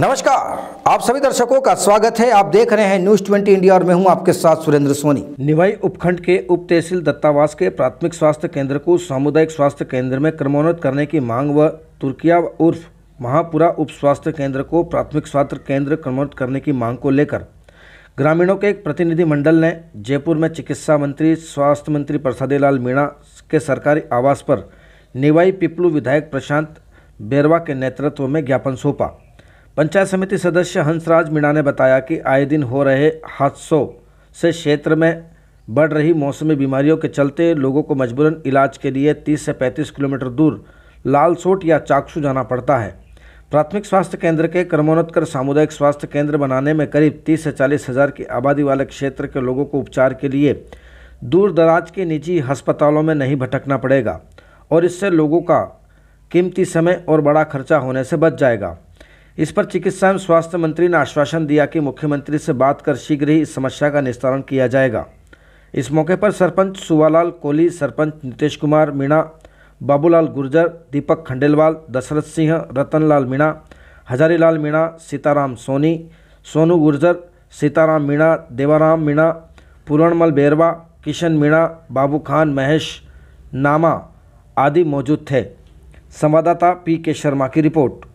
नमस्कार आप सभी दर्शकों का स्वागत है आप देख रहे हैं न्यूज ट्वेंटी इंडिया और मैं हूं आपके साथ सुरेंद्र सोनी निवाई उपखंड के उप तहसील दत्तावास के प्राथमिक स्वास्थ्य केंद्र को सामुदायिक स्वास्थ्य केंद्र में क्रमोन्नत करने की मांग व तुर्किया उर्फ महापुरा उप स्वास्थ्य केंद्र को प्राथमिक स्वास्थ्य केंद्र क्रमोन्नत करने की मांग को लेकर ग्रामीणों के एक प्रतिनिधिमंडल ने जयपुर में चिकित्सा मंत्री स्वास्थ्य मंत्री प्रसादी लाल मीणा के सरकारी आवास पर निवाई पिपलू विधायक प्रशांत बेरवा के नेतृत्व में ज्ञापन सौंपा पंचायत समिति सदस्य हंसराज मीणा ने बताया कि आए दिन हो रहे हादसों से क्षेत्र में बढ़ रही मौसमी बीमारियों के चलते लोगों को मजबूरन इलाज के लिए 30 से 35 किलोमीटर दूर लालसोट या चाकसू जाना पड़ता है प्राथमिक स्वास्थ्य केंद्र के क्रमोन्नतकर सामुदायिक स्वास्थ्य केंद्र बनाने में करीब 30 से चालीस हज़ार की आबादी वाले क्षेत्र के लोगों को उपचार के लिए दूर दराज के निजी अस्पतालों में नहीं भटकना पड़ेगा और इससे लोगों का कीमती समय और बड़ा खर्चा होने से बच जाएगा इस पर चिकित्सा एवं स्वास्थ्य मंत्री ने आश्वासन दिया कि मुख्यमंत्री से बात कर शीघ्र ही इस समस्या का निस्तारण किया जाएगा इस मौके पर सरपंच सुवालाल कोहली सरपंच नितेश कुमार मीणा बाबूलाल गुर्जर दीपक खंडेलवाल दशरथ सिंह रतनलाल मीणा हजारीलाल मीणा सीताराम सोनी सोनू गुर्जर सीताराम मीणा देवाराम मीणा पूरणमल बेरवा किशन मीणा बाबू खान महेश नामा आदि मौजूद थे संवाददाता पी के शर्मा की रिपोर्ट